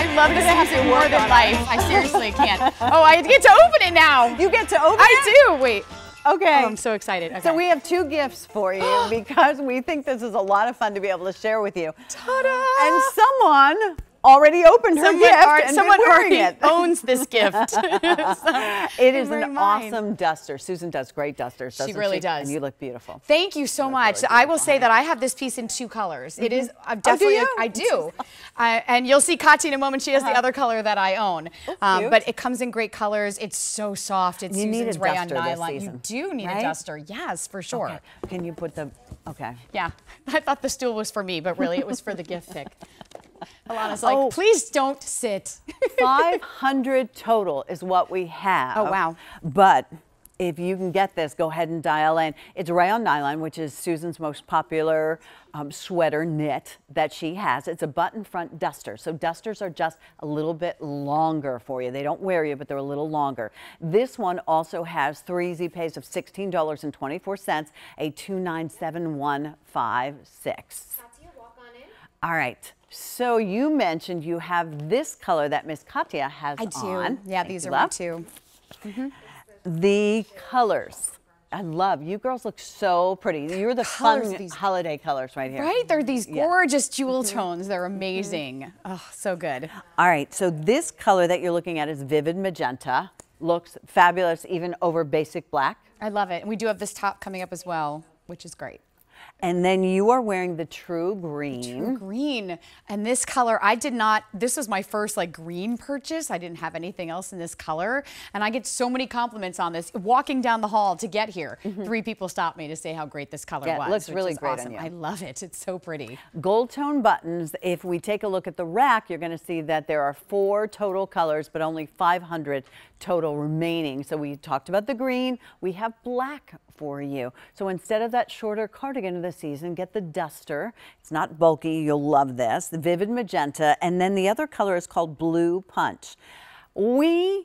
I love this music more than life. I seriously can't. Oh, I get to open it now. You get to open I it? I do. Wait. Okay. Oh, I'm so excited. Okay. So we have two gifts for you because we think this is a lot of fun to be able to share with you. Ta-da! And someone already opened her someone gift are, and someone already it. owns this gift. so, it is an awesome duster. Susan does great dusters. She really she? does. And you look beautiful. Thank you so you much. Really I will say that I have this piece in two colors. Mm -hmm. It is oh, definitely oh, do I do, and you'll see Katya in a moment. She has uh -huh. the uh-huh. other color that I own, oh, um, but it comes in great colors. It's so soft. It's you Susan's need rayon nylon. You do need right? a duster, yes, for sure. Okay. Can you put the okay? Yeah, I thought the stool was for me, but really it was for the gift pick. Alana's like, oh, please don't sit. 500 total is what we have. Oh, wow. But if you can get this, go ahead and dial in. It's rayon nylon, which is Susan's most popular um, sweater knit that she has. It's a button front duster. So dusters are just a little bit longer for you. They don't wear you, but they're a little longer. This one also has three easy pays of $16.24, a 297156. All right. So you mentioned you have this color that Miss Katya has I do. On. Yeah, Thank these are love. my 2 mm -hmm. The colors. I love you girls look so pretty. You're the colors, fun these, holiday colors right here. Right? They're these gorgeous yeah. jewel mm-hmm. tones. They're mm-hmm. amazing. Mm -hmm. Oh, so good. All right. So this color that you're looking at is vivid magenta. Looks fabulous even over basic black. I love it. And we do have this top coming up as well, which is great. And then you are wearing the true green. True green. And this color, I did not, this was my first like green purchase. I didn't have anything else in this color. And I get so many compliments on this. Walking down the hall to get here, mm -hmm. three people stopped me to say how great this color yeah, was. It looks really great awesome. I love it. It's so pretty. Gold tone buttons. If we take a look at the rack, you're going to see that there are four total colors, but only 500 total remaining. So we talked about the green. We have black for you. So instead of that shorter cardigan, into the season, get the duster. It's not bulky. You'll love this. The vivid magenta. And then the other color is called blue punch. We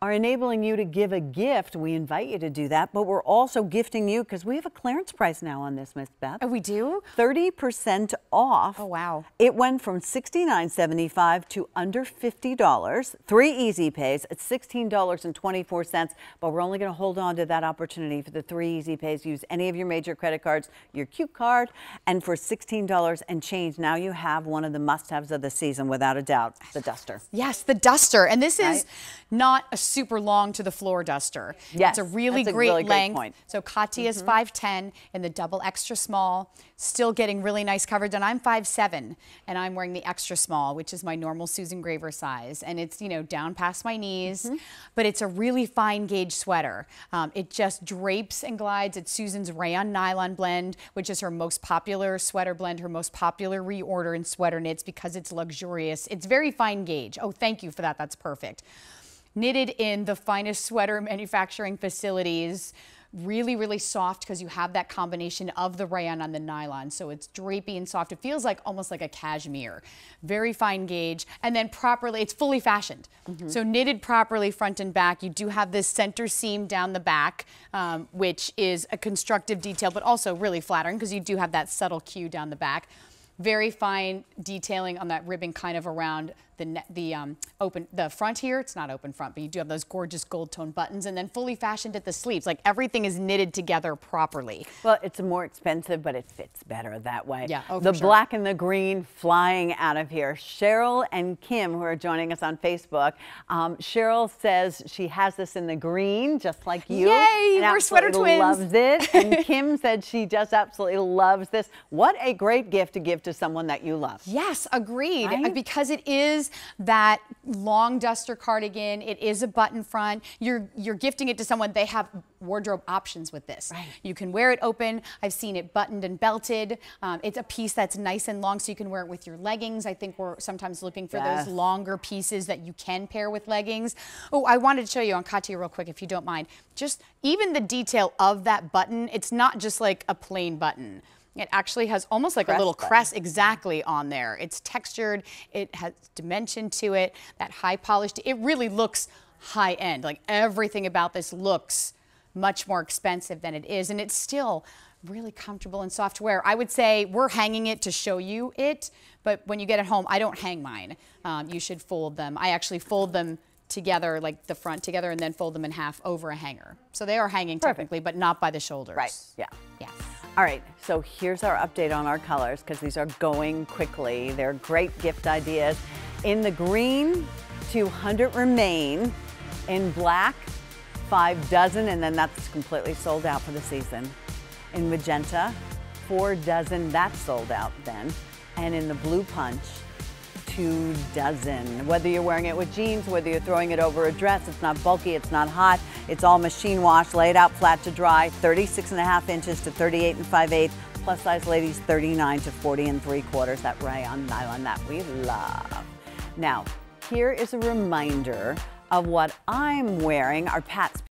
are enabling you to give a gift. We invite you to do that, but we're also gifting you because we have a clearance price now on this, Miss Beth. Oh, we do? 30% off. Oh, wow. It went from $69.75 to under $50. Three easy pays at $16.24, but we're only going to hold on to that opportunity for the three easy pays. Use any of your major credit cards, your Q card, and for $16 and change, now you have one of the must-haves of the season, without a doubt, the duster. Yes, the duster. And this right? is not a super long to the floor duster. Yes, it's a really great a really length. So Katya is mm -hmm. 5'10 in the double extra small, still getting really nice coverage. And I'm 5'7 and I'm wearing the extra small, which is my normal Susan Graver size. And it's, you know, down past my knees, mm -hmm. but it's a really fine gauge sweater. Um, it just drapes and glides. It's Susan's rayon nylon blend, which is her most popular sweater blend, her most popular reorder in sweater knits because it's luxurious. It's very fine gauge. Oh, thank you for that. That's perfect knitted in the finest sweater manufacturing facilities. Really, really soft because you have that combination of the rayon on the nylon. So it's drapey and soft. It feels like almost like a cashmere. Very fine gauge. And then properly, it's fully fashioned. Mm -hmm. So knitted properly front and back. You do have this center seam down the back, um, which is a constructive detail, but also really flattering because you do have that subtle cue down the back. Very fine detailing on that ribbon kind of around the, the um, open, the front here, it's not open front, but you do have those gorgeous gold tone buttons and then fully fashioned at the sleeves. Like everything is knitted together properly. Well, it's more expensive, but it fits better that way. Yeah, oh, The sure. black and the green flying out of here. Cheryl and Kim, who are joining us on Facebook. Um, Cheryl says she has this in the green, just like you. Yay, we're sweater twins. loves it. And Kim said she just absolutely loves this. What a great gift to give to someone that you love. Yes, agreed. Right? Because it is that long duster cardigan. It is a button front. You're, you're gifting it to someone. They have wardrobe options with this. Right. You can wear it open. I've seen it buttoned and belted. Um, it's a piece that's nice and long so you can wear it with your leggings. I think we're sometimes looking for yes. those longer pieces that you can pair with leggings. Oh, I wanted to show you on Katya real quick if you don't mind. Just even the detail of that button, it's not just like a plain button. It actually has almost like crest a little button. crest exactly on there. It's textured, it has dimension to it, that high polished, it really looks high end. Like everything about this looks much more expensive than it is and it's still really comfortable and soft to wear. I would say we're hanging it to show you it, but when you get it home, I don't hang mine. Um, you should fold them. I actually fold them together, like the front together, and then fold them in half over a hanger. So they are hanging Perfect. technically, but not by the shoulders. Right, yeah. Yeah. All right, so here's our update on our colors because these are going quickly. They're great gift ideas. In the green, 200 remain. In black, five dozen, and then that's completely sold out for the season. In magenta, four dozen, that's sold out then. And in the blue punch, two dozen. Whether you're wearing it with jeans, whether you're throwing it over a dress, it's not bulky, it's not hot, it's all machine wash, laid out flat to dry, 36 and a half inches to 38 and 5 8 plus size ladies 39 to 40 and 3 quarters, that rayon nylon that we love. Now, here is a reminder of what I'm wearing, our Pat's